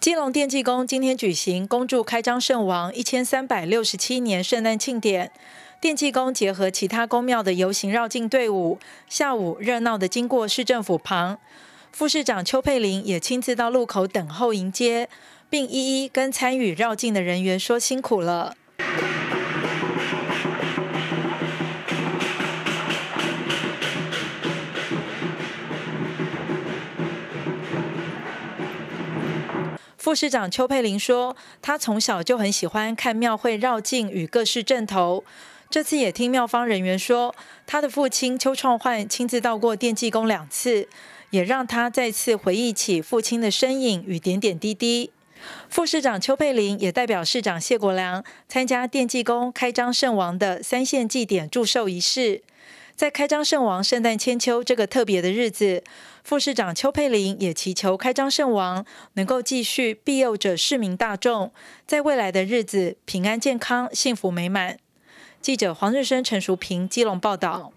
金龙电器宫今天举行恭祝开张圣王一千三百六十七年圣诞庆典，电器宫结合其他宫庙的游行绕境队伍，下午热闹的经过市政府旁，副市长邱佩玲也亲自到路口等候迎接，并一一跟参与绕境的人员说辛苦了。副市长邱佩玲说，他从小就很喜欢看庙会绕境与各式阵头，这次也听庙方人员说，他的父亲邱创焕亲自到过电技宫两次，也让他再次回忆起父亲的身影与点点滴滴。副市长邱佩玲也代表市长谢国良参加电技宫开张圣王的三线祭典祝寿仪式。在开张圣王圣诞千秋这个特别的日子，副市长邱佩玲也祈求开张圣王能够继续庇佑着市民大众，在未来的日子平安健康、幸福美满。记者黄日升、陈淑平、基隆报道。